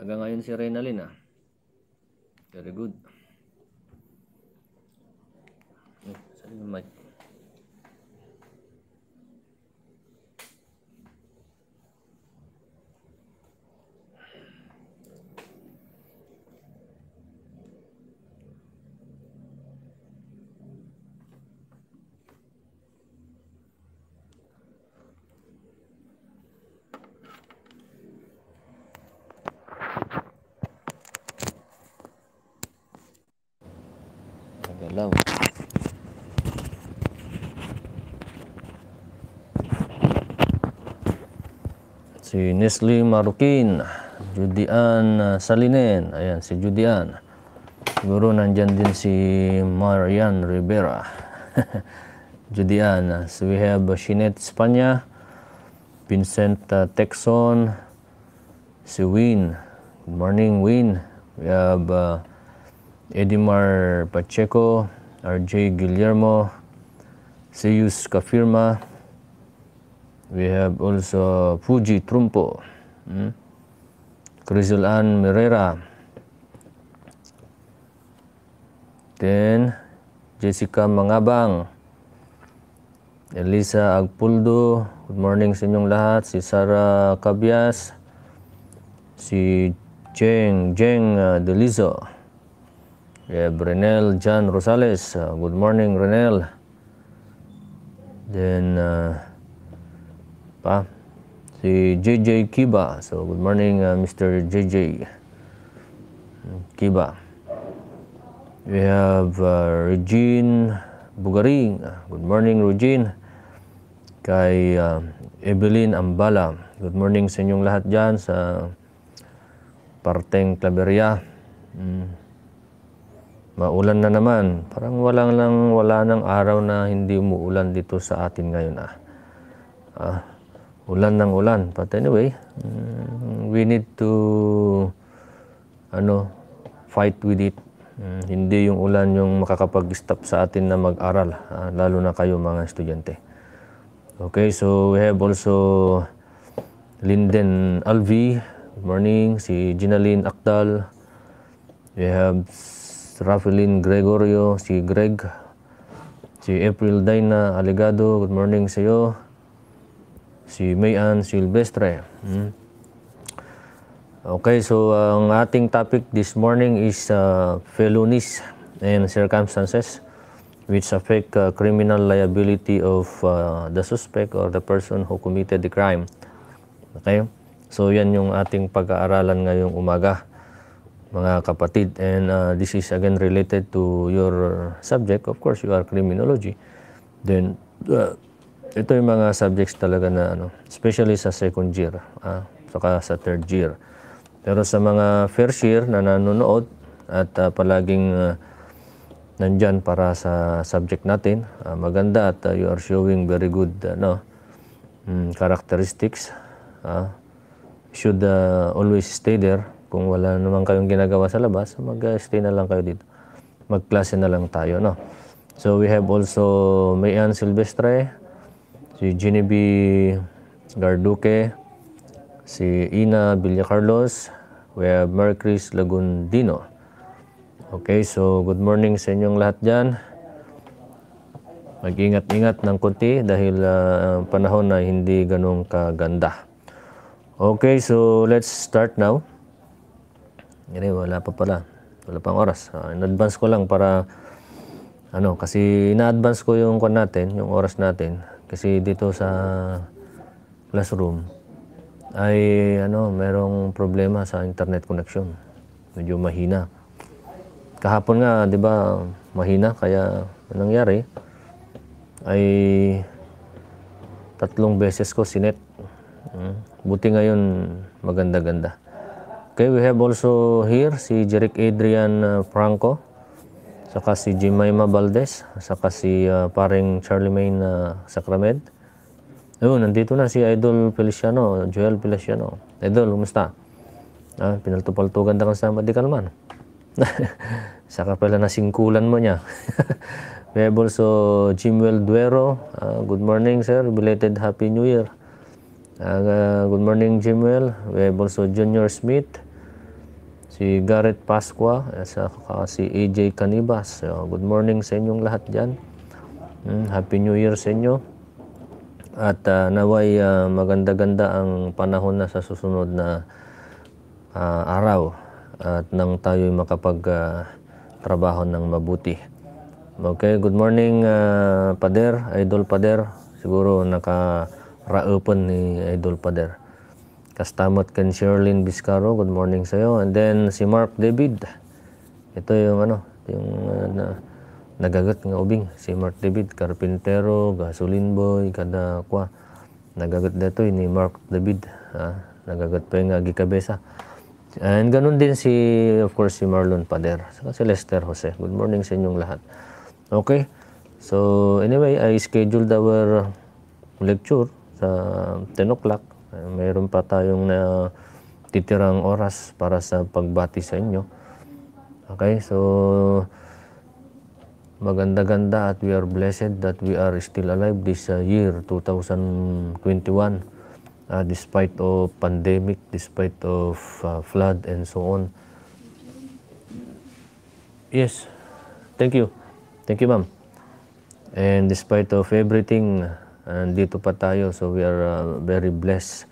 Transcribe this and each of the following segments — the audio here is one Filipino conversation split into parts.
Taga ngayon si Renalyn ah. Very good. Eh, saan yung mic? si Nestle Marukin, Judian uh, Salinen, ayan si Judian. Siguro nandyan din si Marian Rivera. Judian. Uh, so we have Shinet Espanya, Vincent uh, Texon, si Win. Good morning, Win. We have uh, Edimar Pacheco, RJ Guillermo, Seus Kafirma, We have also Fuji Trumpo, hmm? Crisolan Merera. Then Jessica Mangabang, Elisa Agpuldo, good morning sa inyong lahat, si Sarah Cabias, si Jeng Jeng uh, Delizo, Delizo, have Renel Jan Rosales, uh, good morning Renel, then uh, pa. Si JJ Kiba. So, good morning, uh, Mr. JJ Kiba. We have uh, Regine Bugaring. Good morning, Regine. Kay uh, Evelyn Ambala. Good morning sa inyong lahat dyan sa parteng Claveria. Mm. Maulan na naman. Parang wala lang wala nang araw na hindi umuulan dito sa atin ngayon ah. Ah, ulan ng ulan. But anyway, um, we need to ano, fight with it. Um, hindi yung ulan yung makakapag-stop sa atin na mag-aral, uh, lalo na kayo mga estudyante. Okay, so we have also Linden Alvi, good morning, si Ginaline Akdal, we have Rafelin Gregorio, si Greg, si April Dina Alegado, good morning sa iyo si Mayan Silvestre. Hmm? Okay, so uh, ang ating topic this morning is uh, felonies and circumstances which affect uh, criminal liability of uh, the suspect or the person who committed the crime. Okay? So yan yung ating pag-aaralan ngayong umaga mga kapatid and uh, this is again related to your subject of course you are criminology then uh, ito yung mga subjects talaga na ano, especially sa second year, ah, saka sa third year. Pero sa mga first year na nanonood at uh, palaging uh, nandyan para sa subject natin, uh, maganda at uh, you are showing very good uh, no, um, hmm, characteristics. Uh, should uh, always stay there. Kung wala naman kayong ginagawa sa labas, mag-stay na lang kayo dito. Magklase na lang tayo. No? So we have also Mayan Silvestre, si Genevieve Garduque, si Ina Villacarlos, we have Mercris Lagundino. Okay, so good morning sa inyong lahat dyan. Mag-ingat-ingat ng konti dahil uh, panahon na hindi ganong kaganda. Okay, so let's start now. Hindi, wala pa pala. Wala pang oras. Uh, ah, in advance ko lang para ano, kasi ina-advance ko yung kon natin, yung oras natin kasi dito sa classroom ay ano, merong problema sa internet connection. Medyo mahina. Kahapon nga, 'di ba, mahina kaya nangyari ay tatlong beses ko sinet. Hmm. Buti ngayon maganda-ganda. Okay, we have also here si Jeric Adrian uh, Franco saka si Jemima Valdez, saka si uh, paring Charlemagne uh, Sacrament. Ayun, nandito na si Idol Feliciano, Joel Feliciano. Idol, kumusta? Ah, pinaltupaltugan na kang sa medical man. saka pala nasingkulan mo niya. We have also Jimwell Duero. Uh, good morning, sir. Belated Happy New Year. Uh, good morning, Jimwell. We have also Junior Smith si Garrett Pasqua, at saka si AJ Canibas. So, good morning sa inyong lahat dyan. Hmm, Happy New Year sa inyo. At uh, naway uh, maganda-ganda ang panahon na sa susunod na uh, araw at nang tayo makapag-trabaho uh, ng mabuti. Okay, good morning uh, Pader, Idol Pader. Siguro naka reopen ni Idol Pader. Kastamot kan Sherlyn Biscaro, good morning sa'yo. And then si Mark David. Ito yung ano, yung uh, na, nagagat nga ubing. Si Mark David, Carpintero, Gasoline Boy, kada kwa. Nagagat dito ni Mark David. Ha? Nagagat pa yung agi And ganun din si, of course, si Marlon Pader. Saka si Lester Jose. Good morning sa inyong lahat. Okay. So, anyway, I scheduled our lecture sa 10 o'clock. Mayroon pa tayong na titirang oras para sa pagbati sa inyo. Okay, so maganda-ganda at we are blessed that we are still alive this uh, year 2021 uh, despite of pandemic, despite of uh, flood and so on. Yes, thank you. Thank you, ma'am. And despite of everything, and dito pa tayo so we are uh, very blessed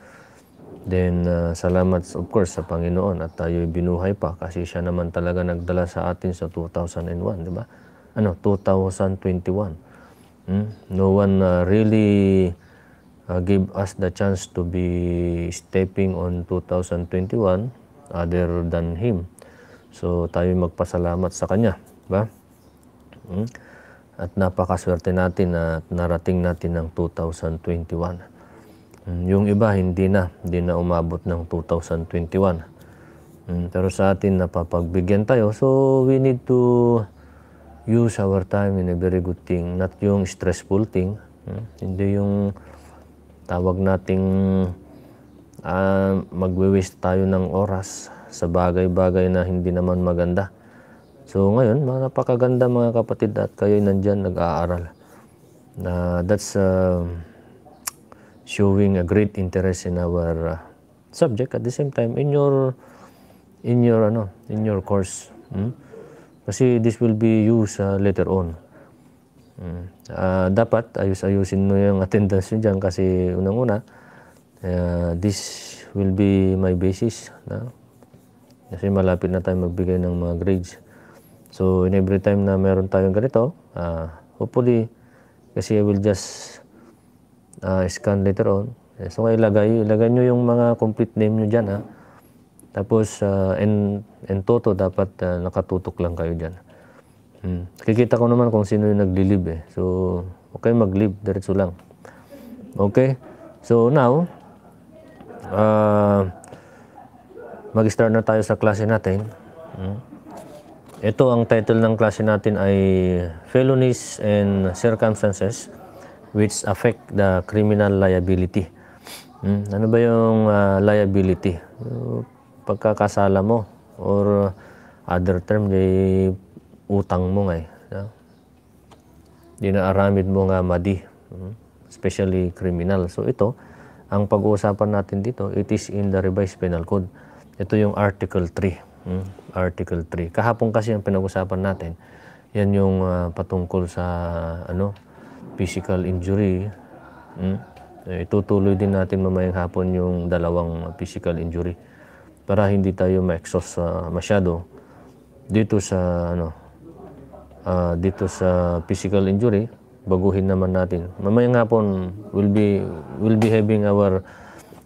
then uh, salamat of course sa Panginoon at tayo binuhay pa kasi siya naman talaga nagdala sa atin sa 2001 di ba ano 2021 hmm? no one uh, really uh, give us the chance to be stepping on 2021 other than him so tayo magpasalamat sa kanya ba hmm? At napakaswerte natin na narating natin ng 2021. Hmm, yung iba hindi na, hindi na umabot ng 2021. Hmm, pero sa atin napapagbigyan tayo. So we need to use our time in a very good thing. Not yung stressful thing. Hmm, hindi yung tawag nating uh, ah, magwe-waste tayo ng oras sa bagay-bagay na hindi naman maganda So ngayon, mga napakaganda mga kapatid at kayo nandyan nag-aaral. Uh, that's uh, showing a great interest in our uh, subject at the same time in your in your ano in your course hmm? kasi this will be used uh, later on hmm. uh, dapat ayus-ayusin mo yung attendance nyo kasi unang-una uh, this will be my basis na kasi malapit na tayo magbigay ng mga grades So, in every time na meron tayong ganito, uh, hopefully, kasi I will just uh, scan later on. Eh, so, ngayon ilagay, ilagay nyo yung mga complete name nyo dyan, ha. Ah. Tapos, uh, in, and toto, dapat uh, nakatutok lang kayo dyan. Hmm. Kikita ko naman kung sino yung nagli-live, eh. So, okay mag-live, diretso lang. Okay? So, now, uh, mag-start na tayo sa klase natin. Hmm. Ito ang title ng klase natin ay Felonies and Circumstances which affect the criminal liability. Hmm, ano ba yung uh, liability? pagkakasala mo or other term di utang mo nga eh, Dinaaramid mo nga madi, hmm, especially criminal. So ito, ang pag-uusapan natin dito, it is in the revised penal code. Ito yung article 3. Article 3. Kahapon kasi ang pinag-usapan natin, yan yung uh, patungkol sa ano physical injury. Hmm? Eh, itutuloy din natin mamayang hapon yung dalawang physical injury para hindi tayo ma-exhaust uh, masyado dito sa ano uh, dito sa physical injury baguhin naman natin mamayang hapon will be will be having our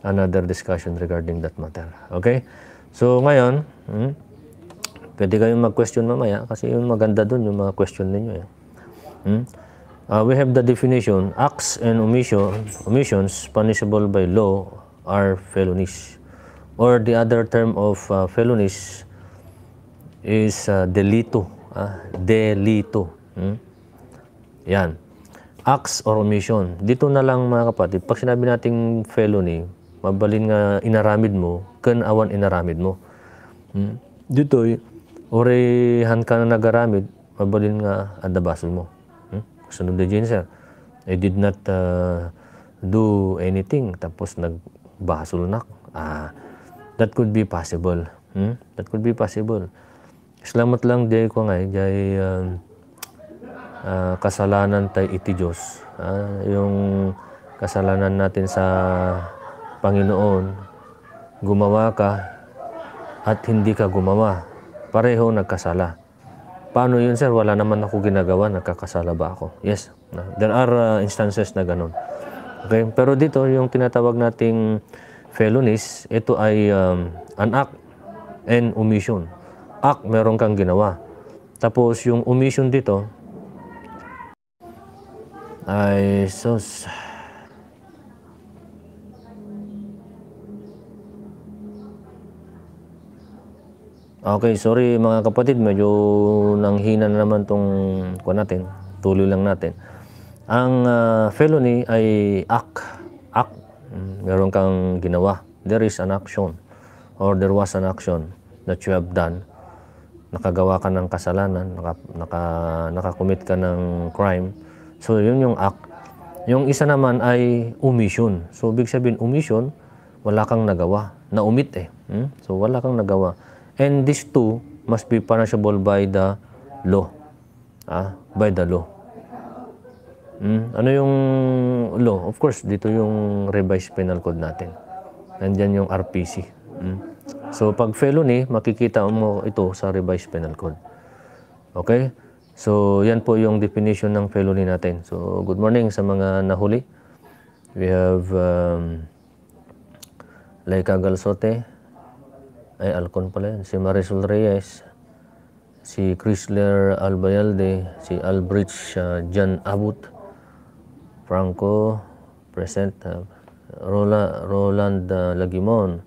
another discussion regarding that matter okay so ngayon hmm, Pwede kayong mag-question mamaya kasi yung maganda doon yung mga question ninyo eh. Hmm? Uh, we have the definition, acts and omission, omissions punishable by law are felonies. Or the other term of uh, felonies is uh, delito. Uh, delito. Hmm? Yan. Acts or omission. Dito na lang mga kapatid, pag sinabi nating felony, mabalin nga inaramid mo, kan awan inaramid mo. Hmm? Dito, Orihan ka na nagaramid, mabalin nga at adabasol mo. Hmm? Sunod na dyan, sir. I did not uh, do anything. Tapos nagbasol na. Ah, that could be possible. Hmm? That could be possible. Salamat lang di ko nga, eh. jay uh, uh, kasalanan tay iti Diyos. Ah, yung kasalanan natin sa Panginoon, gumawa ka at hindi ka gumawa. Pareho nagkasala. Paano yun, sir? Wala naman ako ginagawa. Nagkakasala ba ako? Yes. There are uh, instances na ganun. Okay? Pero dito, yung tinatawag nating felonies, ito ay um, an act and omission. Act, meron kang ginawa. Tapos, yung omission dito, ay, So, Okay, sorry mga kapatid, medyo nanghina na naman tong kuha natin, tuloy lang natin. Ang uh, felony ay act, act, meron kang ginawa. There is an action or there was an action that you have done. Nakagawa ka ng kasalanan, naka, naka, ka ng crime. So yun yung act. Yung isa naman ay omission. So big sabihin omission, wala kang nagawa. Naumit eh. Hmm? So wala kang nagawa. And these two must be punishable by the law. Ah, by the law. Mm, ano yung law? Of course, dito yung revised penal code natin. Nandyan yung RPC. Mm. So, pag felony, makikita mo ito sa revised penal code. Okay? So, yan po yung definition ng felony natin. So, good morning sa mga nahuli. We have um, Laika Galsote, ay Alcon pala yan, si Marisol Reyes, si Chrysler Albayalde, si Albridge uh, John Abut, Franco, present, uh, Rola, Roland uh, Lagimon,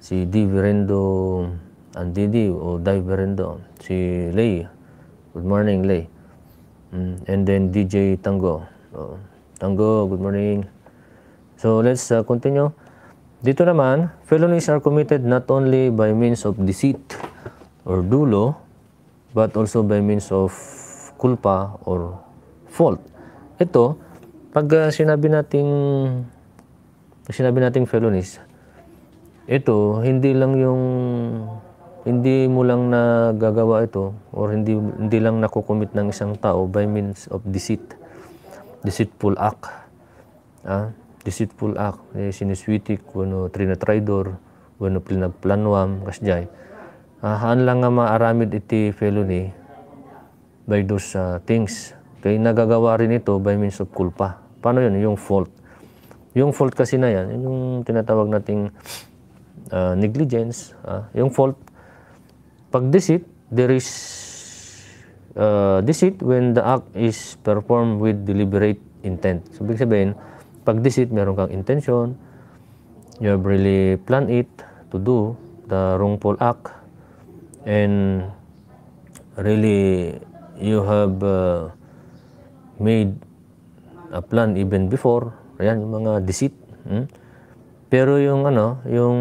si D. Verendo Andidi o Dai Verendo, si Lay, good morning Lay, mm, and then DJ Tango, oh, Tango, good morning. So let's uh, continue. Dito naman, felonies are committed not only by means of deceit or dulo, but also by means of culpa or fault. Ito, pag uh, sinabi nating pag sinabi nating felonies, ito hindi lang yung hindi mo lang nagagawa ito or hindi hindi lang nakukumit ng isang tao by means of deceit deceitful act ah, deceitful act, eh, siniswitik, wano trinatraidor, wano pinagplanwam, kasjay. Uh, haan lang nga maaramid iti felony by those uh, things. Kay nagagawa rin ito by means of kulpa. Paano yun? Yung fault. Yung fault kasi na yan, yung tinatawag nating uh, negligence, uh, yung fault. Pag deceit, there is uh, deceit when the act is performed with deliberate intent. So, ibig sabihin, pag-deceit, meron kang intention, you have really planned it to do the wrongful act, and really you have uh, made a plan even before, ayan, yung mga deceit. Hmm? Pero yung ano, yung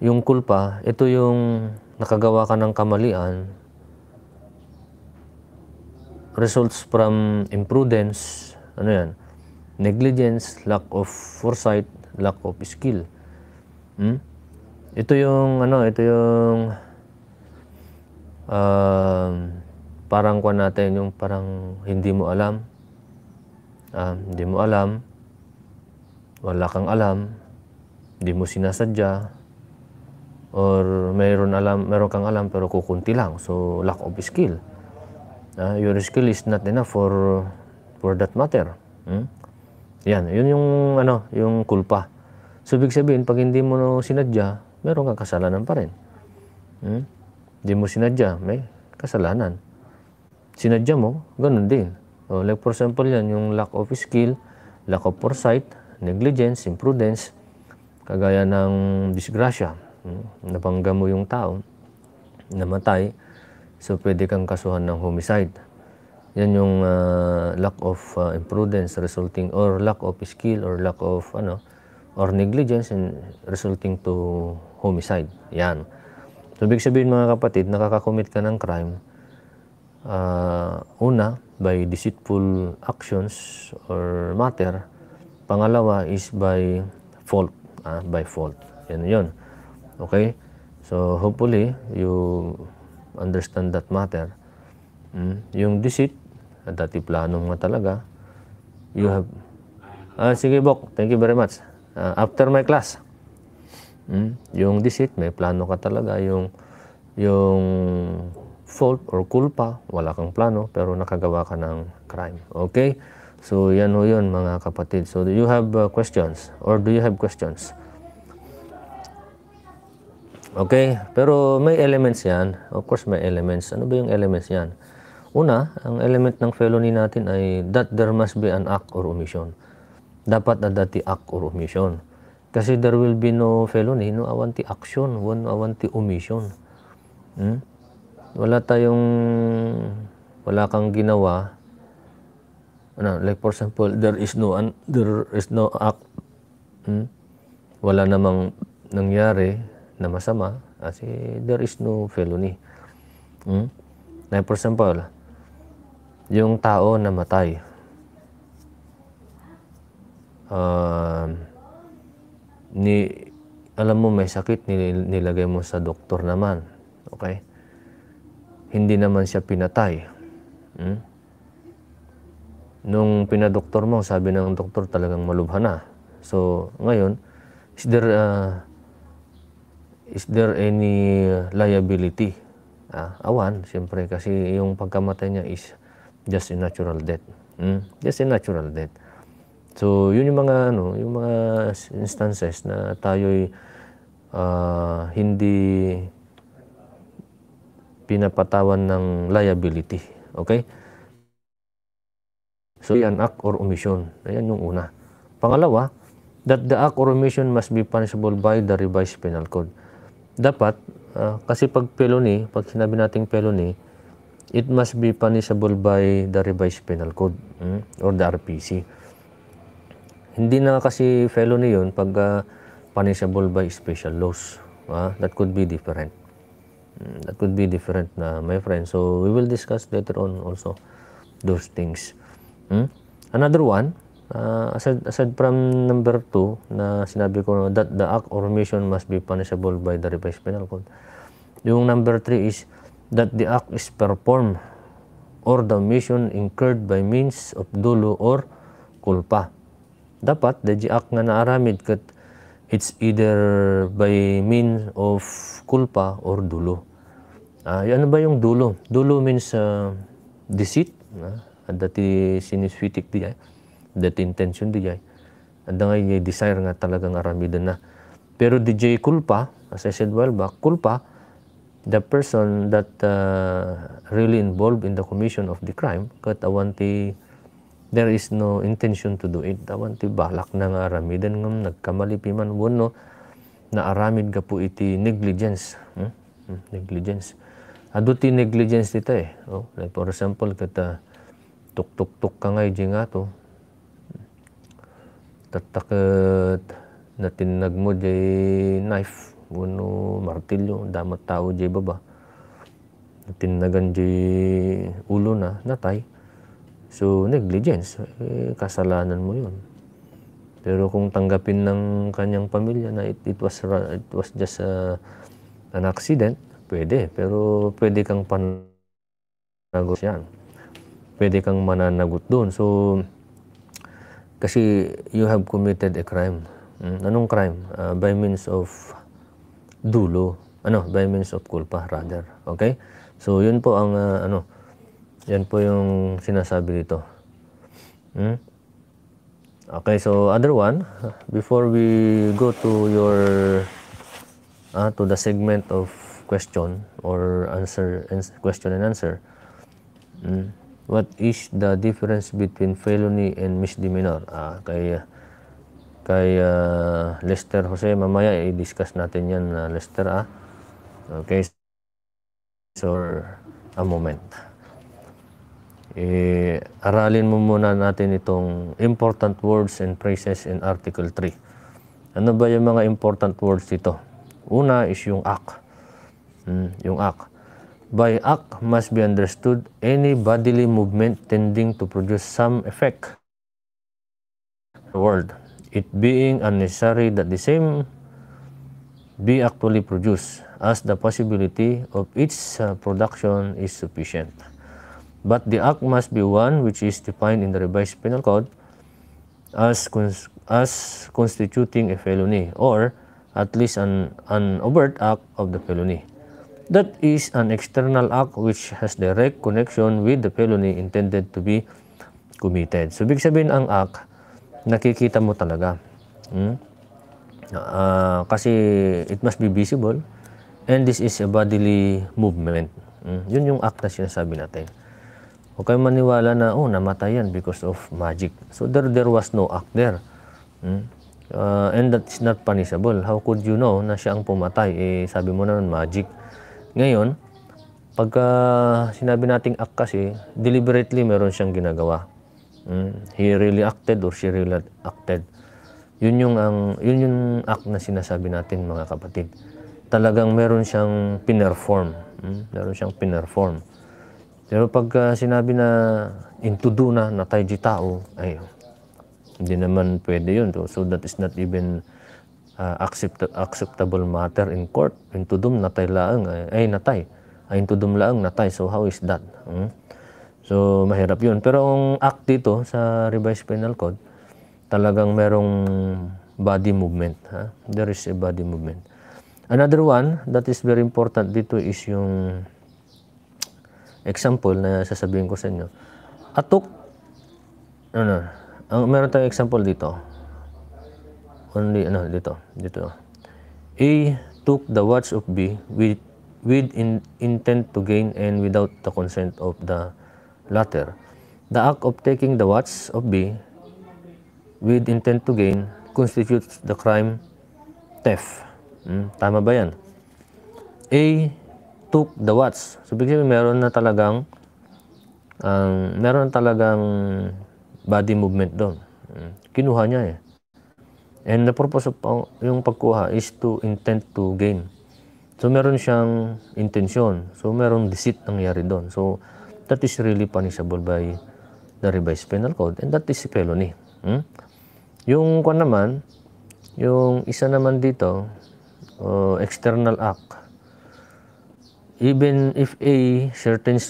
yung kulpa, ito yung nakagawa ka ng kamalian results from imprudence, ano yan, negligence, lack of foresight, lack of skill. Hmm? Ito yung ano, ito yung uh, parang kwa natin yung parang hindi mo alam. Uh, hindi mo alam. Wala kang alam. Hindi mo sinasadya or mayroon alam meron kang alam pero kukunti lang so lack of skill uh, your skill is not enough for for that matter hmm? Yan, yun yung ano, yung kulpa. So ibig sabihin, pag hindi mo sinadya, meron kang kasalanan pa rin. Hmm? Hindi mo sinadya, may kasalanan. Sinadya mo, ganun din. O, oh, like for example yan, yung lack of skill, lack of foresight, negligence, imprudence, kagaya ng disgrasya. Hmm? Napangga mo yung tao, namatay, so pwede kang kasuhan ng homicide yan yung uh, lack of uh, imprudence resulting or lack of skill or lack of ano or negligence in resulting to homicide yan so big sabihin mga kapatid nakakakommit ka ng crime uh, una by deceitful actions or matter pangalawa is by fault ah, by fault yan yun okay so hopefully you understand that matter mm, yung deceit dati plano mo talaga. You have... Ah, sige, Bok. Thank you very much. Uh, after my class. Hmm? Yung deceit, may plano ka talaga. Yung, yung fault or kulpa, wala kang plano, pero nakagawa ka ng crime. Okay? So, yan ho yun, mga kapatid. So, do you have uh, questions? Or do you have questions? Okay? Pero may elements yan. Of course, may elements. Ano ba yung elements yan? Una, ang element ng felony natin ay that there must be an act or omission. Dapat na dati act or omission. Kasi there will be no felony, no awanti action, no awanti omission. Hmm? Wala tayong, wala kang ginawa. Ano, like for example, there is no, an, there is no act. Hmm? Wala namang nangyari na masama. Kasi there is no felony. Hmm? Like for example, yung tao namatay. Uh, um, ni alam mo may sakit nilagay mo sa doktor naman. Okay? Hindi naman siya pinatay. Hmm? Nung pinadoktor mo, sabi ng doktor talagang malubha na. So, ngayon, is there uh, is there any liability? Ah, awan, siyempre kasi yung pagkamatay niya is just a natural death. Mm? Just a natural death. So, yun yung mga ano, yung mga instances na tayo uh, ah, hindi pinapatawan ng liability. Okay? So, yan, act or omission. Ayan yung una. Pangalawa, that the act or omission must be punishable by the revised penal code. Dapat, uh, kasi pag felony, pag sinabi nating felony, it must be punishable by the revised penal code mm, or the RPC. Hindi na kasi felony yun pag uh, punishable by special laws. Uh, that could be different. Hmm, that could be different na uh, my friend. So we will discuss later on also those things. Mm? Another one, uh, aside, aside from number 2 na sinabi ko that the act or omission must be punishable by the revised penal code. Yung number 3 is that the act is performed or the mission incurred by means of dulo or kulpa. Dapat, the act nga naaramid kat it's either by means of kulpa or dulo. Uh, ano ba yung dulo? Dulo means uh, deceit, uh, dati siniswitik di ay, dati intention di ay. At ngay desire nga talagang aramidan na. Pero DJ kulpa, as I said well back, kulpa, the person that uh, really involved in the commission of the crime, kat awanti, there is no intention to do it. Awanti balak na nga aramidan ngam, nagkamali piman, wano, na aramid ka po iti negligence. Hmm? hmm negligence. Ado ti negligence dito eh. Oh, like for example, kata uh, tuk-tuk-tuk ka ngay eh, di nga to. Tatakot uh, na tinagmo di eh, knife uno martilyo, damat tao jay baba. Tinagan jay ulo na, natay. So, negligence, eh, kasalanan mo yun. Pero kung tanggapin ng kanyang pamilya na it, it was it was just a, an accident, pwede. Pero pwede kang pananagot yan. Pwede kang mananagot doon. So, kasi you have committed a crime. Hmm, anong crime? Uh, by means of dulo ano by means of culpa rather okay so yun po ang uh, ano yan po yung sinasabi dito hmm? okay so other one before we go to your uh, to the segment of question or answer question and answer hmm? what is the difference between felony and misdemeanor ah kaya uh, kay uh, Lester Jose. Mamaya i-discuss natin yan, uh, Lester. Ah. Okay. So, a moment. eh, aralin mo muna natin itong important words and phrases in Article 3. Ano ba yung mga important words dito? Una is yung act. Hmm, yung act. By act must be understood any bodily movement tending to produce some effect the world it being unnecessary that the same be actually produced as the possibility of its uh, production is sufficient. But the act must be one which is defined in the revised penal code as, cons as constituting a felony or at least an, an overt act of the felony. That is an external act which has direct connection with the felony intended to be committed. So, ibig sabihin ang act nakikita mo talaga. Hmm? Uh, kasi it must be visible and this is a bodily movement. Hmm? Yun yung act na sinasabi natin. Huwag kayong maniwala na, oh, namatay yan because of magic. So there, there was no act there. Hmm? Uh, and that is not punishable. How could you know na siya ang pumatay? Eh, sabi mo na nun, magic. Ngayon, pag uh, sinabi nating act kasi, deliberately meron siyang ginagawa. Mm, he really acted or she really acted. Yun yung, ang, yun yung act na sinasabi natin mga kapatid. Talagang meron siyang pinerform. Mm, meron siyang pinerform. Pero pagka ah, sinabi na into do na, natay di tao, ay, hindi naman pwede yun. So that is not even uh, accept, acceptable matter in court. Intudum natay laang, ay, ay natay. Ay ah, doom laang natay. So how is that? Mm? So, mahirap yun. Pero ang act dito sa revised penal code, talagang merong body movement. Ha? There is a body movement. Another one that is very important dito is yung example na sasabihin ko sa inyo. Atok, no. ang, meron tayong example dito. Only, ano, dito, dito. A took the watch of B with, with in, intent to gain and without the consent of the latter. The act of taking the watch of B with intent to gain constitutes the crime theft. Hmm? Tama ba yan? A took the watch. So, big sabihin, meron na talagang um, meron na talagang body movement doon. Hmm? Kinuha niya eh. And the purpose of uh, yung pagkuha is to intent to gain. So, meron siyang intensyon. So, meron deceit nangyari doon. So, that is really punishable by the revised penal code and that is felony. Hmm? Yung kwan naman, yung isa naman dito, uh, external act. Even if A certain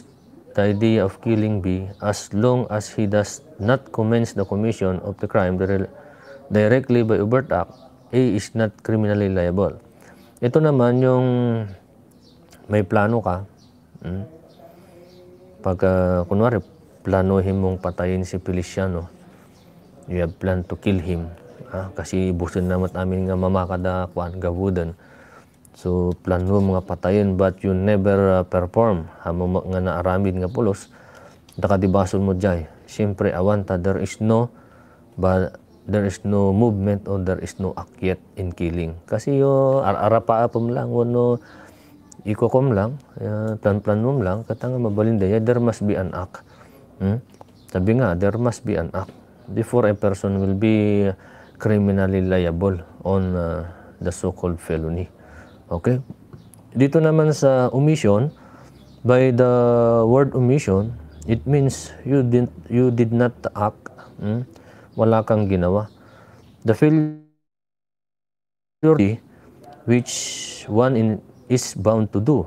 the idea of killing B as long as he does not commence the commission of the crime directly by overt act, A is not criminally liable. Ito naman yung may plano ka, hmm? pag uh, kunwari planuhin mong patayin si Feliciano, you have plan to kill him. Ah, kasi ibusin naman amin nga mamakada kuan gabudan. So plan mo mga patayin but you never uh, perform. Hamo nga naaramid nga pulos nakadibason mo jay. Siyempre awanta there is no but there is no movement or there is no act yet in killing. Kasi yo oh, ar arapa pa lang wano oh, ikukom lang, uh, plan lang, katanga mabalinda ya, there must be an act. Hmm? Sabi nga, there must be an act before a person will be criminally liable on uh, the so-called felony. Okay? Dito naman sa omission, by the word omission, it means you did, you did not act. Hmm? Wala kang ginawa. The failure which one in is bound to do.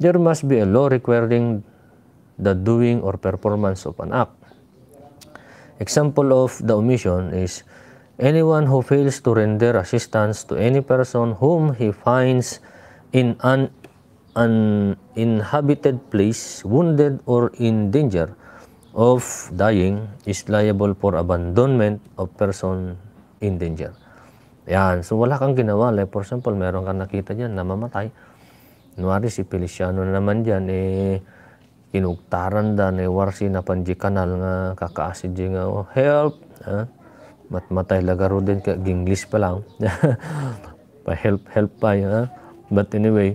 There must be a law requiring the doing or performance of an act. Example of the omission is anyone who fails to render assistance to any person whom he finds in an inhabited place, wounded or in danger of dying, is liable for abandonment of person in danger. Yan. So wala kang ginawa. Like for example, meron kang nakita dyan namamatay. mamatay. Nuwari si Feliciano na naman dyan, eh, kinugtaran da, ni warsi na panjikanal nga kakaasid nga, oh, help! Ha? Matmatay lagaro din ka, English pa lang. Pa-help, help pa yun, ha? But anyway,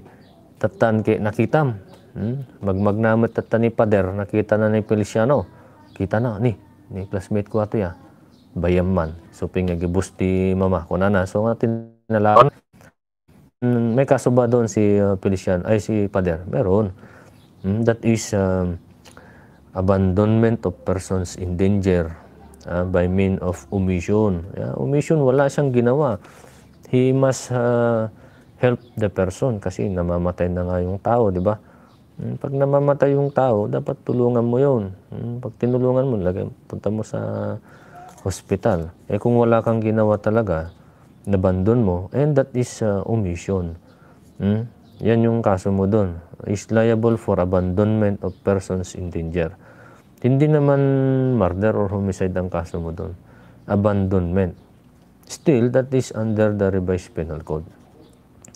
tatan kay nakitam. Hmm? Magmagnamat tatan ni Pader, nakita na ni Feliciano. Kita na, ni, ni classmate ko ato ya. Bayaman, So pinagibus di mama ko nana. So nga tinalawan. Mm, may kaso ba doon si uh, Felician? Ay si Pader? Meron. Mm, that is um, abandonment of persons in danger uh, by mean of omission. Yeah, omission, wala siyang ginawa. He must uh, help the person kasi namamatay na nga yung tao, di ba? Mm, pag namamatay yung tao, dapat tulungan mo yun. Pag tinulungan mo, lagay, punta mo sa hospital. Eh kung wala kang ginawa talaga, nabandon mo, and that is uh, omission. Hmm? Yan yung kaso mo doon. Is liable for abandonment of persons in danger. Hindi naman murder or homicide ang kaso mo doon. Abandonment. Still, that is under the revised penal code.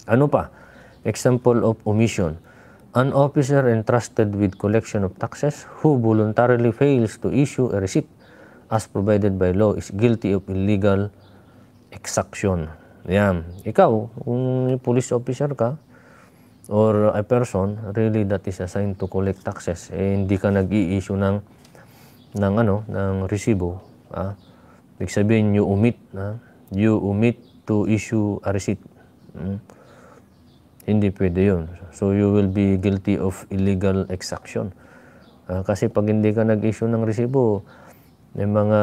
Ano pa? Example of omission. An officer entrusted with collection of taxes who voluntarily fails to issue a receipt as provided by law is guilty of illegal exaction. Yan. Ikaw, kung police officer ka or a person really that is assigned to collect taxes, eh, hindi ka nag-i-issue ng, ng, ano, ng resibo. Ah. big sabihin, you omit. Ah. You omit to issue a receipt. Hmm. Hindi pwede yun. So you will be guilty of illegal exaction. Ah, kasi pag hindi ka nag-issue ng resibo, may mga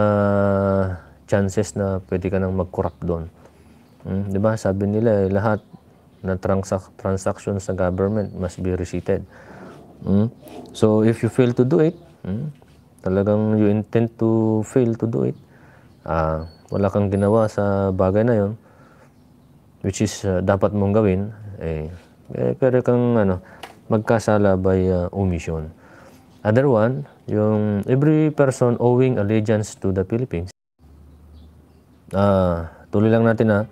chances na pwede ka nang mag-corrupt doon. Hmm? Di ba? Sabi nila eh, lahat na transac transactions sa government must be receipted. Hmm? So if you fail to do it, hmm? talagang you intend to fail to do it, ah, wala kang ginawa sa bagay na yon, which is uh, dapat mong gawin, eh, eh pero kang ano, magkasala by uh, omission. Other one, yung every person owing allegiance to the Philippines. Ah, tuloy lang natin ha. Ah.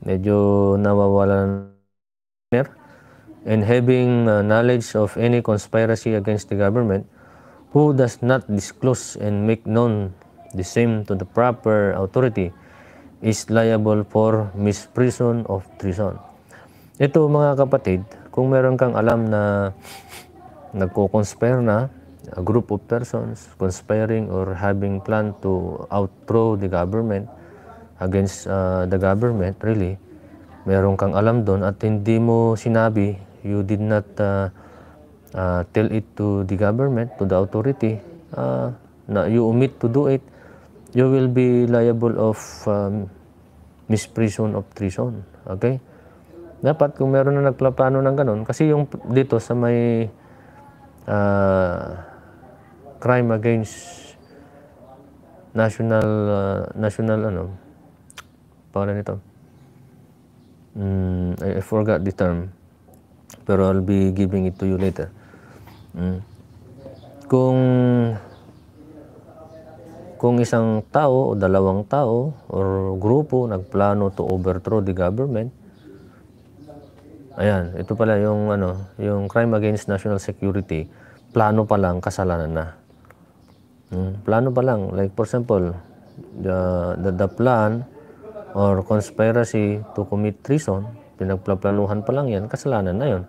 medyo nawawala and having uh, knowledge of any conspiracy against the government who does not disclose and make known the same to the proper authority is liable for misprison of treason. Ito mga kapatid, kung meron kang alam na nagko-conspire na a group of persons conspiring or having plan to outthrow the government against uh, the government really meron kang alam doon at hindi mo sinabi you did not uh, uh, tell it to the government to the authority uh, na you omit to do it you will be liable of um, misprision of treason okay dapat kung meron na nagplano ng ganun kasi yung dito sa may uh, crime against national uh, national ano para nito mm, I, I forgot the term pero I'll be giving it to you later mm. kung kung isang tao o dalawang tao or grupo nagplano to overthrow the government ayan ito pala yung ano yung crime against national security plano pa lang kasalanan na Mm, plano pa lang. Like for example, the, the, the plan or conspiracy to commit treason, pinagplanuhan pa lang yan, kasalanan na yun.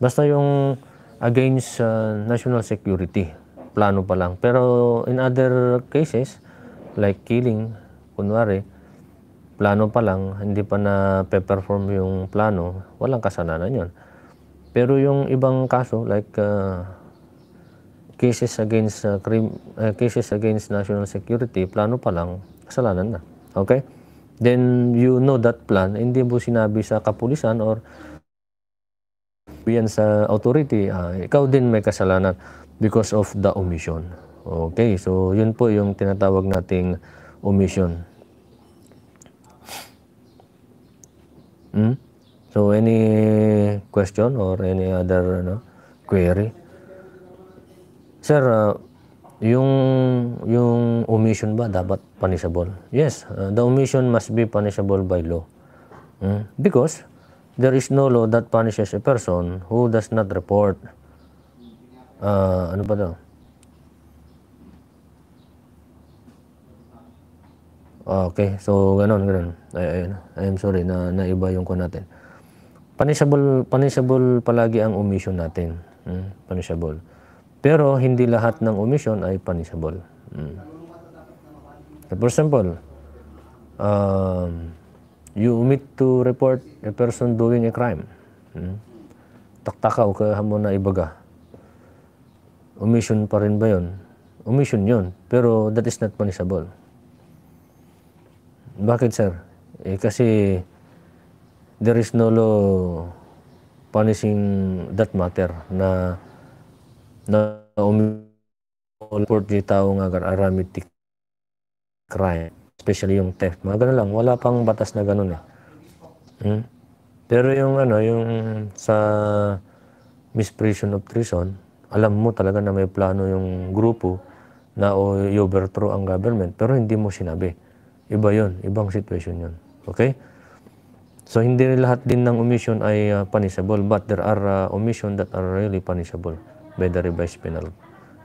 Basta yung against uh, national security, plano pa lang. Pero in other cases, like killing, kunwari, plano pa lang, hindi pa na pe-perform yung plano, walang kasalanan yon. Pero yung ibang kaso, like uh, cases against uh, crime, uh, cases against national security, plano pa lang, kasalanan na. Okay? Then you know that plan, hindi mo sinabi sa kapulisan or yan sa authority, ah, ikaw din may kasalanan because of the omission. Okay, so yun po yung tinatawag nating omission. Hmm? So any question or any other ano, query? Sir, uh, yung yung omission ba dapat punishable? Yes, uh, the omission must be punishable by law. Mm? Because there is no law that punishes a person who does not report. Uh, ano ba daw? Ah, okay, so ganun, ganun. Ay, ayun. I'm sorry, na, naiba yung ko natin. Punishable, punishable palagi ang omission natin. Hmm? Punishable. Pero hindi lahat ng omission ay punishable. Mm. For example, uh, you omit to report a person doing a crime. Mm. Taktakaw ka mo na ibaga. Omission pa rin ba yon? Omission yon, pero that is not punishable. Bakit sir? Eh, kasi there is no law punishing that matter na na umiport yung tao nga aramitic crime, especially yung theft. Mga ganun lang, wala pang batas na ganun eh. Hmm? Pero yung ano, yung sa misprision of treason, alam mo talaga na may plano yung grupo na o overthrow ang government, pero hindi mo sinabi. Iba yon ibang situation yon Okay? So, hindi lahat din ng omission ay uh, punishable, but there are uh, omission that are really punishable by the revised penal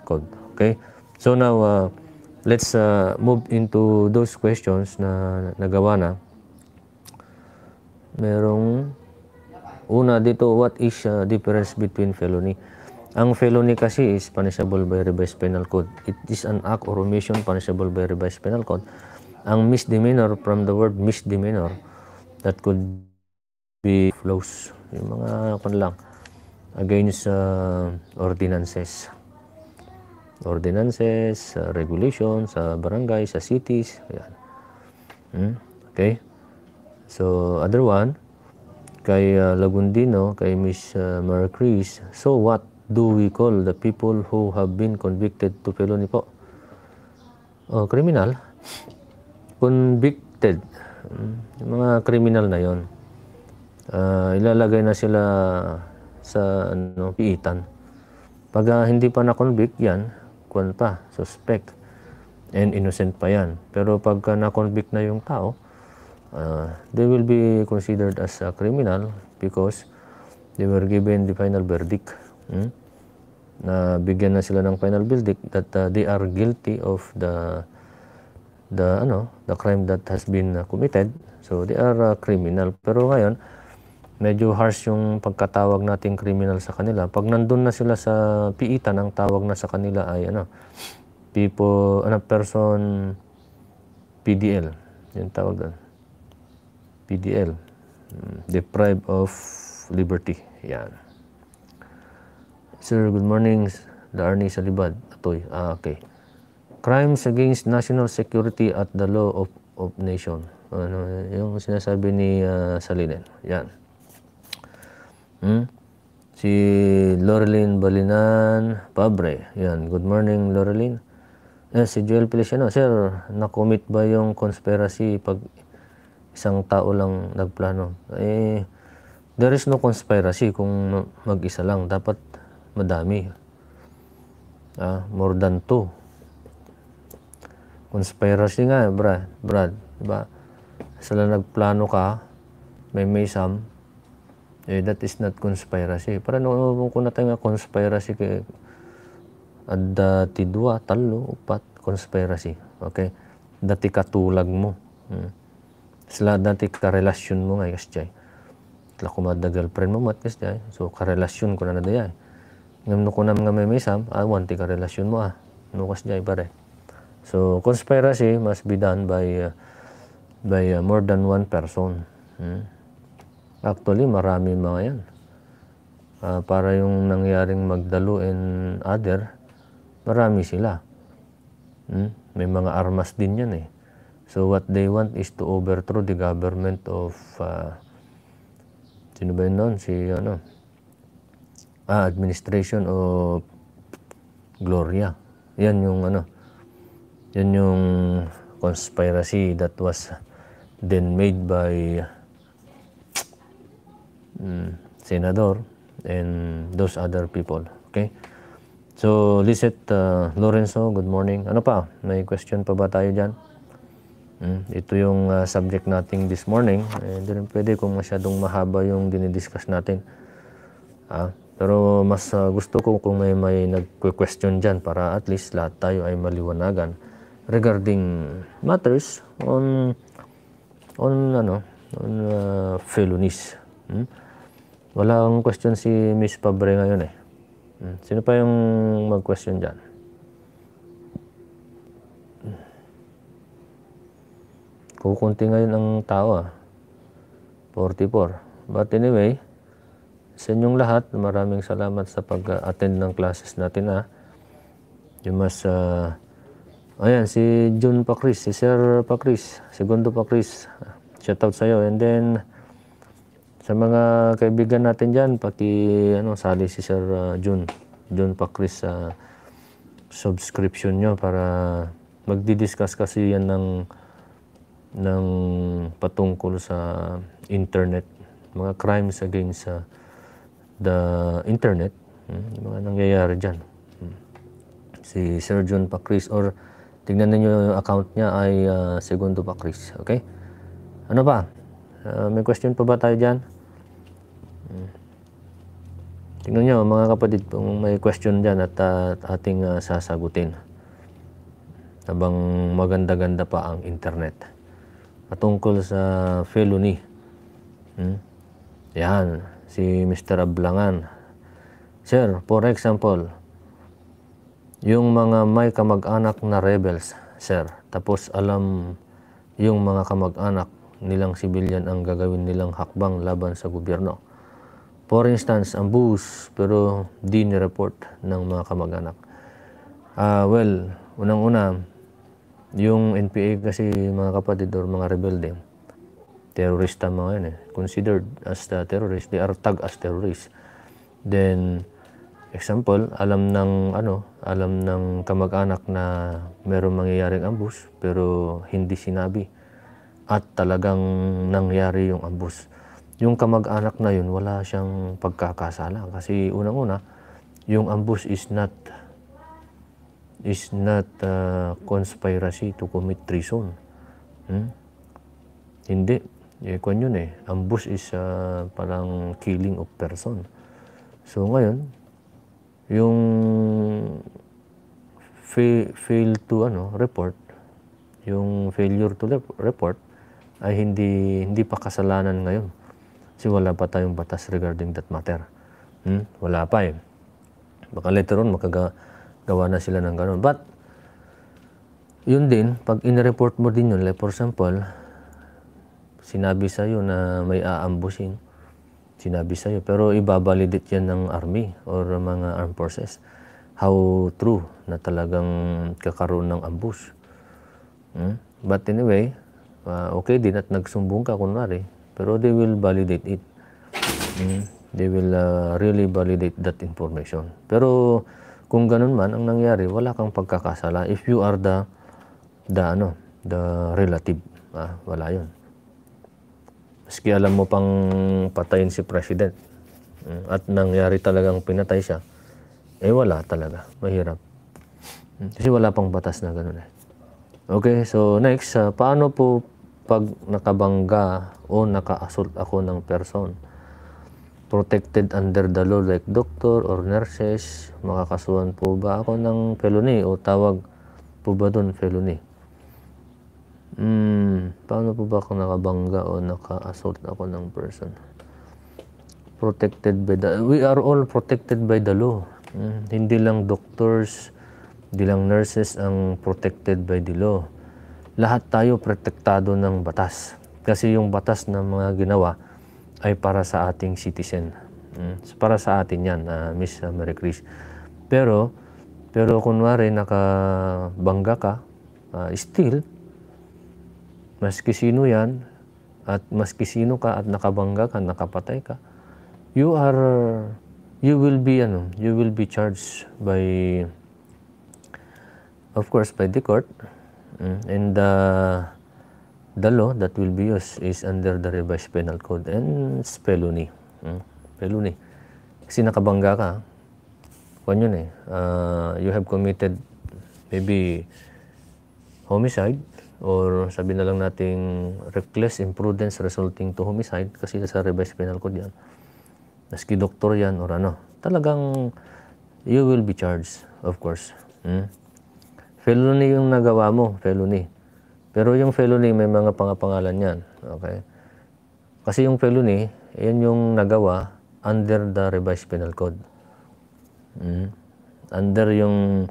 code. Okay? So now, uh, let's uh, move into those questions na nagawa na. Merong una dito, what is uh, difference between felony? Ang felony kasi is punishable by revised penal code. It is an act or omission punishable by revised penal code. Ang misdemeanor from the word misdemeanor that could be flows. Yung mga kon lang against uh, ordinances. Ordinances, uh, regulations, sa uh, barangay, sa uh, cities. Ayan. Hmm? Okay? So, other one, kay uh, Lagundino, kay Miss uh, Marquise, so what do we call the people who have been convicted to felony po? Oh, criminal. Convicted. Hmm, yung mga criminal na yon. Uh, ah, ilalagay na sila sa ano, piitan. Pag uh, hindi pa na-convict yan, kuan pa, suspect. And innocent pa yan. Pero pag uh, na-convict na yung tao, uh, they will be considered as a criminal because they were given the final verdict. Hmm? Na bigyan na sila ng final verdict that uh, they are guilty of the the ano the crime that has been uh, committed so they are uh, criminal pero ngayon medyo harsh yung pagkatawag nating criminal sa kanila. Pag nandun na sila sa piitan, ang tawag na sa kanila ay ano, people, ano, person PDL. Yung tawag doon. PDL. Hmm. Deprived of Liberty. Yan. Sir, good morning. Darnie Salibad. Atoy. Ah, okay. Crimes against national security at the law of, of nation. Ano, yung sinasabi ni uh, Salinen. Yan. Hmm? Si Lorelyn Balinan Pabre. Yan. Good morning, Lorelyn. Eh, si Joel Feliciano. Sir, nakomit ba yung conspiracy pag isang tao lang nagplano? Eh, there is no conspiracy kung mag-isa lang. Dapat madami. Ah, more than two. Conspiracy nga, eh, Brad. Brad, diba? Sila nagplano ka, may may sum, eh, that is not conspiracy. Para noon ko na tayo nga conspiracy kay dati dua, talo, upat, conspiracy. Okay? Dati katulag mo. Hmm. Sila dati karelasyon mo nga, ngay kasjay. Tla kumada girlfriend mo mat kasjay. So karelasyon ko na nadayay. Ngam no ko na mga misam, ah, wanti karelasyon mo ah. No kasjay pare. So conspiracy must be done by uh, by uh, more than one person. Hmm? Actually, marami mga yan. Uh, para yung nangyaring Magdalo and other, marami sila. Hmm? May mga armas din yan eh. So what they want is to overthrow the government of uh, sino ba yun noon? Si ano? Ah, administration of Gloria. Yan yung ano. Yan yung conspiracy that was then made by um, Senador, and those other people. Okay? So, Lisette uh, Lorenzo, good morning. Ano pa? May question pa ba tayo dyan? Hmm? Ito yung uh, subject natin this morning. Hindi eh, rin pwede kung masyadong mahaba yung dinidiscuss natin. Ah, pero mas uh, gusto ko kung may, may nag-question dyan para at least lahat tayo ay maliwanagan regarding matters on on ano on uh, felonies. Hmm? Walang question si Miss Pabre ngayon eh. Hmm. Sino pa yung mag-question dyan? Kukunti ngayon ang tao ah. 44. But anyway, sa inyong lahat, maraming salamat sa pag-attend ng classes natin ah. Yung mas, uh, ayan, si June Pacris, si Sir Pacris, segundo Pacris. Shout out sa'yo. And then, sa mga kaibigan natin dyan, paki ano, sali si Sir uh, Jun. Jun Pakris sa uh, subscription nyo para magdi-discuss kasi yan ng, ng patungkol sa internet. Mga crimes against uh, the internet. Hmm, mga nangyayari dyan. Hmm. Si Sir Jun Pakris or tingnan ninyo yung account niya ay uh, Segundo Pakris. Okay? Ano pa? Uh, may question pa ba tayo dyan? Tingnan nyo mga kapatid kung may question dyan at uh, ating uh, sasagutin. Habang maganda-ganda pa ang internet. At sa felony. Hmm? Yan, si Mr. Ablangan. Sir, for example, yung mga may kamag-anak na rebels, sir, tapos alam yung mga kamag-anak nilang sibilyan ang gagawin nilang hakbang laban sa gobyerno. For instance, ang buhos pero di ni-report ng mga kamag-anak. Uh, well, unang-una, yung NPA kasi mga kapatid or mga rebelde, terorista mga yun eh. Considered as the terrorist, they are tagged as terrorists. Then, example, alam ng ano, alam ng kamag-anak na merong mangyayaring ambush pero hindi sinabi at talagang nangyari yung ambush yung kamag-anak na yun, wala siyang pagkakasala. Kasi unang-una, yung ambush is not is not uh, conspiracy to commit treason. Hmm? Hindi. Eh, kwan yun eh. Ambush is uh, parang killing of person. So ngayon, yung fail, fail to ano, report, yung failure to report ay hindi hindi pa kasalanan ngayon. Kasi wala pa tayong batas regarding that matter. Hmm? Wala pa eh. Baka later on makagawa na sila ng ganun. But, yun din, pag in-report mo din yun, like for example, sinabi sa'yo na may aambusin, sinabi sa'yo, pero ibabalidate yan ng army or mga armed forces. How true na talagang kakaroon ng ambush. Hmm? But anyway, uh, okay din at nagsumbong ka kunwari, pero they will validate it. Mm. They will uh, really validate that information. Pero kung ganun man ang nangyari, wala kang pagkakasala if you are the the ano, the relative. Ah, wala yun Maski alam mo pang patayin si president mm, at nangyari talagang pinatay siya, eh wala talaga. Mahirap. Mm, kasi wala pang batas na ganun eh. Okay, so next, uh, paano po pag nakabangga o naka-assault ako ng person. Protected under the law like doctor or nurses, makakasuhan po ba ako ng felony o tawag po ba doon felony? Hmm, paano po ba kung nakabangga o naka-assault ako ng person? Protected by the... We are all protected by the law. Hmm, hindi lang doctors, hindi lang nurses ang protected by the law lahat tayo protektado ng batas. Kasi yung batas na mga ginawa ay para sa ating citizen. Mm? So, para sa atin yan, uh, Miss Mary Chris. Pero, pero kunwari nakabangga ka, uh, still, maski sino yan, at maski sino ka at nakabangga ka, nakapatay ka, you are, you will be, ano, you will be charged by, of course, by the court, Mm. and the the law that will be used is under the revised penal code and felony. Mm, felony. Kasi nakabangga ka, kwan yun eh, uh, you have committed maybe homicide or sabi na lang nating reckless imprudence resulting to homicide kasi sa revised penal code yan. Naski doktor yan or ano. Talagang you will be charged, of course. Mm? Felony yung nagawa mo, felony. Pero yung felony, may mga pangapangalan yan. Okay? Kasi yung felony, yan yung nagawa under the revised penal code. Mm. Under yung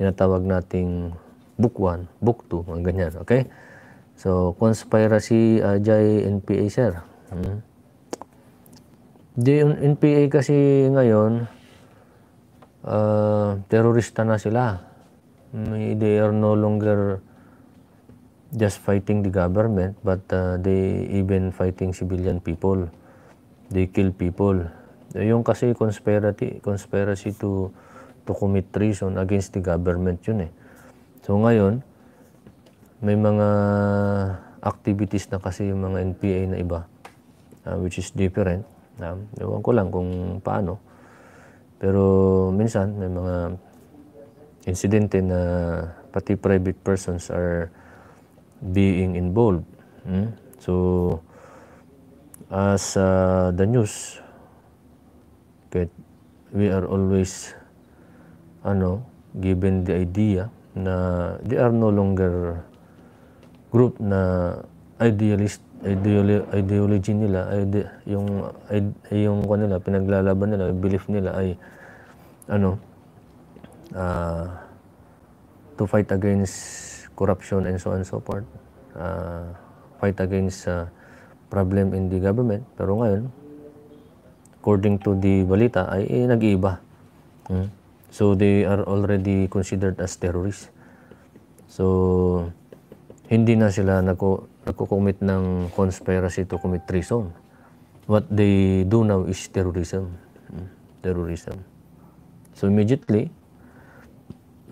tinatawag nating book 1, book 2, mga ganyan. Okay? So, conspiracy, uh, ajay, NPA, sir. Mm. Di, NPA kasi ngayon, uh, terorista na sila may They are no longer just fighting the government, but uh, they even fighting civilian people. They kill people. Yung kasi conspiracy, conspiracy to to commit treason against the government yun eh. So ngayon, may mga activities na kasi yung mga NPA na iba, uh, which is different. Um, ewan ko lang kung paano. Pero minsan, may mga insidente na pati private persons are being involved. Hmm? So, as uh, the news, kahit we are always ano, given the idea na they are no longer group na idealist ideolo ideology nila ide, yung ide, yung kanila pinaglalaban nila belief nila ay ano uh, to fight against corruption and so on and so forth. Uh, fight against uh, problem in the government. Pero ngayon, according to the balita, ay eh, nag-iiba. Hmm? So they are already considered as terrorists. So, hindi na sila nako nagko-commit ng conspiracy to commit treason. What they do now is terrorism. Hmm? Terrorism. So immediately,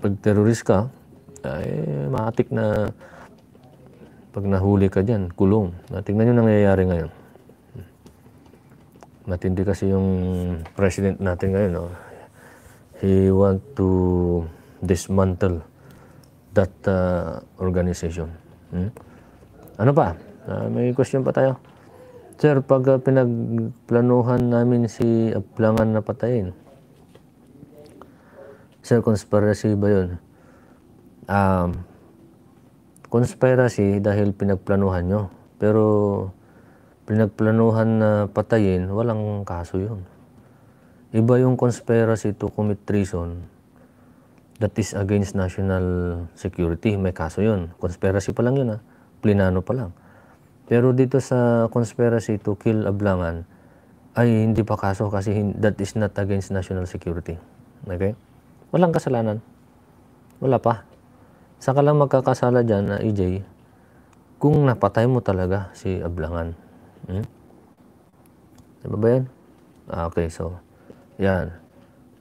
pag terrorist ka, ay matik na pag nahuli ka dyan, kulong. Tingnan nyo nangyayari ngayon. Matindi kasi yung president natin ngayon. No? He want to dismantle that uh, organization. Hmm? Ano pa? Uh, may question pa tayo. Sir, pag uh, pinagplanuhan namin si Aplangan na patayin, Sir, conspiracy ba yun? Um, conspiracy dahil pinagplanuhan nyo. Pero pinagplanuhan na patayin, walang kaso yun. Iba yung conspiracy to commit treason that is against national security. May kaso yun. Conspiracy pa lang yun ha. Plinano pa lang. Pero dito sa conspiracy to kill Ablangan, ay hindi pa kaso kasi that is not against national security. Okay? Walang kasalanan. Wala pa. Saan ka lang magkakasala dyan na ah, EJ, kung napatay mo talaga si Ablangan. Hmm? Diba ba yan? Ah, okay, so, yan.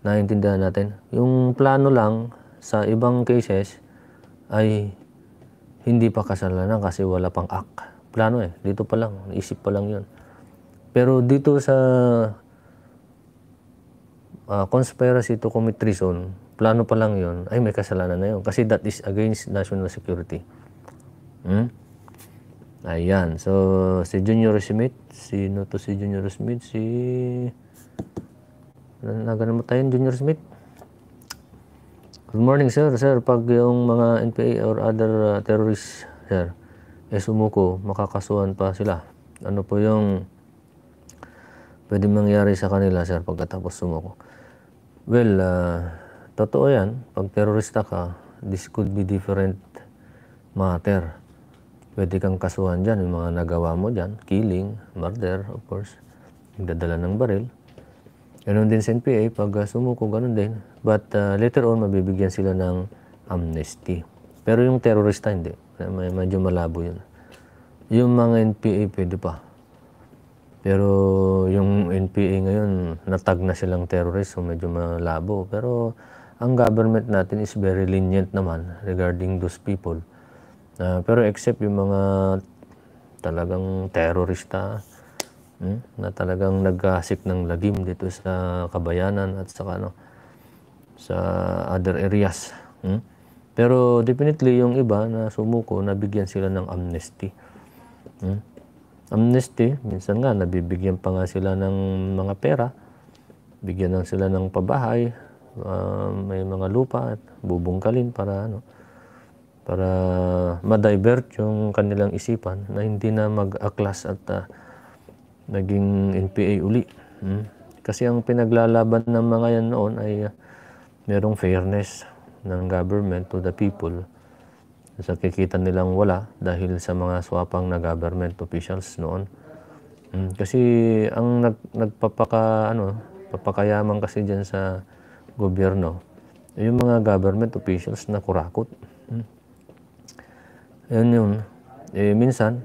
Naintindihan natin. Yung plano lang sa ibang cases ay hindi pa kasalanan kasi wala pang act. Plano eh. Dito pa lang. Isip pa lang yun. Pero dito sa uh, conspiracy to commit treason, plano pa lang yon ay may kasalanan na yun. Kasi that is against national security. Hmm? Ayan. So, si Junior Smith, sino to si Junior Smith? Si... Naganan mo tayo, Junior Smith? Good morning, sir. Sir, pag yung mga NPA or other uh, terrorists, sir, eh sumuko, makakasuhan pa sila. Ano po yung pwede mangyari sa kanila, sir, pagkatapos sumuko? Well, uh, totoo yan. Pag terorista ka, this could be different matter. Pwede kang kasuhan dyan, yung mga nagawa mo dyan. Killing, murder, of course. Nagdadala ng baril. Ganun din sa NPA, pag uh, sumuko, ganun din. But uh, later on, mabibigyan sila ng amnesty. Pero yung terorista, hindi. Medyo malabo yun. Yung mga NPA, pwede pa. Pero yung NPA ngayon, natag na silang terrorist, so medyo malabo. Pero ang government natin is very lenient naman regarding those people. Uh, pero except yung mga talagang terorista hmm, na talagang nagkasik ng lagim dito sa kabayanan at saka ano sa other areas. Hmm? Pero definitely yung iba na sumuko, nabigyan sila ng amnesty. Hmm? amnesty, minsan nga nabibigyan pa nga sila ng mga pera, bigyan lang sila ng pabahay, uh, may mga lupa at bubungkalin para ano para ma-divert yung kanilang isipan na hindi na mag-aklas at uh, naging NPA uli. Hmm? Kasi ang pinaglalaban ng mga yan noon ay uh, merong fairness ng government to the people at nakikita nilang wala dahil sa mga swapang na government officials noon. Mm, kasi ang nag, nagpapaka, ano, papakayaman kasi dyan sa gobyerno, yung mga government officials na kurakot. Mm. Yun yun. Eh, minsan,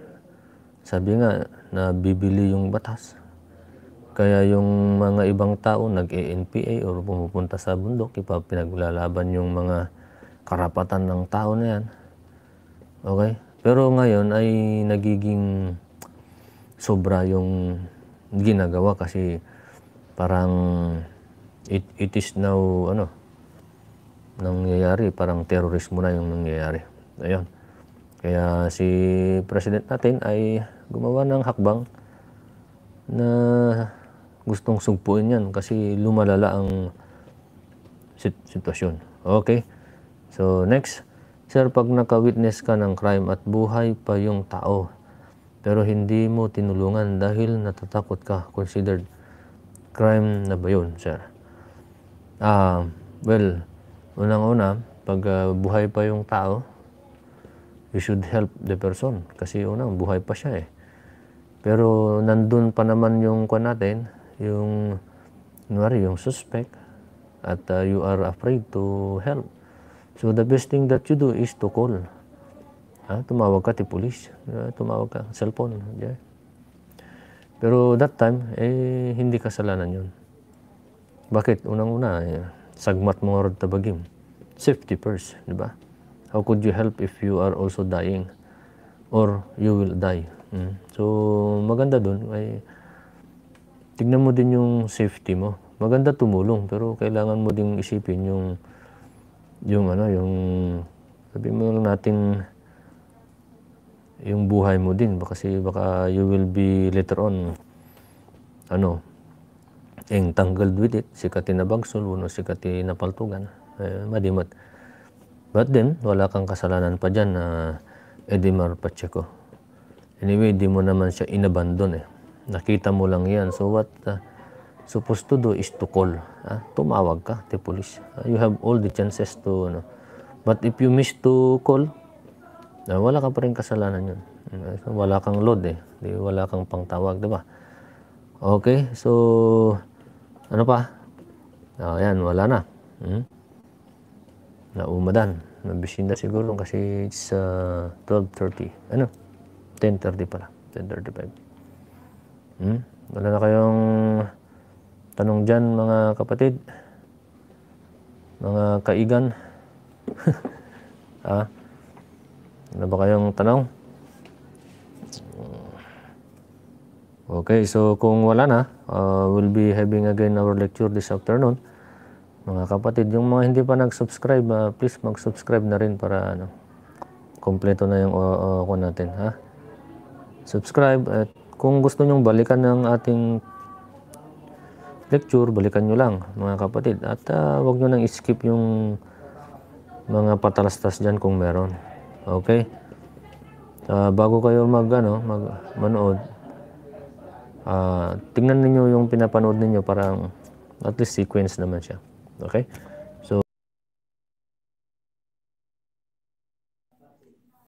sabi nga, na bibili yung batas. Kaya yung mga ibang tao nag-ANPA o pumupunta sa bundok, ipapinaglalaban yung mga karapatan ng tao na yan. Okay? Pero ngayon ay nagiging sobra yung ginagawa kasi parang it, it is now ano nangyayari parang terorismo na yung nangyayari ayun kaya si president natin ay gumawa ng hakbang na gustong sugpuin yan kasi lumalala ang sit- sitwasyon okay so next Sir, pag nakawitness ka ng crime at buhay pa yung tao, pero hindi mo tinulungan dahil natatakot ka, considered crime na ba yun, sir? Ah, uh, well, unang-una, pag uh, buhay pa yung tao, you should help the person. Kasi unang, buhay pa siya eh. Pero nandun pa naman yung kwa natin, yung, yung suspect, at uh, you are afraid to help. So the best thing that you do is to call. Ha? Ah, tumawag ka ti police. Ah, tumawag ka, cellphone. Yeah. Pero that time, eh, hindi kasalanan yun. Bakit? Unang-una, eh, sagmat mo rod tabagim. Safety first, di ba? How could you help if you are also dying? Or you will die. Mm. So, maganda dun ay tignan mo din yung safety mo. Maganda tumulong, pero kailangan mo ding isipin yung yung ano, yung sabi mo lang nating yung buhay mo din baka kasi baka you will be later on ano entangled with it si na bagsol uno sikati na paltugan eh, madimat but then wala kang kasalanan pa diyan na uh, Edimar Pacheco anyway di mo naman siya inabandon eh nakita mo lang yan so what uh, supposed to do is to call. Ah, tumawag ka the police. Ah, you have all the chances to ano. But if you miss to call, ah, wala ka pa rin kasalanan yun. Ah, wala kang load eh. Di, wala kang pangtawag, di ba? Okay, so ano pa? Ah, yan, wala na. Hmm? Naumadan. Nabisina siguro kasi it's uh, 12.30. Ano? 10.30 pala. 10.35. Hmm? Wala na kayong Tanong dyan mga kapatid, mga kaigan. ah, ano ba kayong tanong? Okay, so kung wala na, uh, we'll be having again our lecture this afternoon. Mga kapatid, yung mga hindi pa nag-subscribe, uh, please mag-subscribe na rin para ano, kompleto na yung uh, uh, natin. Ha? Subscribe at kung gusto nyong balikan ng ating lecture, balikan nyo lang mga kapatid. At uh, ah, wag nyo nang skip yung mga patalastas dyan kung meron. Okay? Uh, bago kayo mag, ano, mag manood, uh, tingnan niyo yung pinapanood niyo parang at least sequence naman siya. Okay?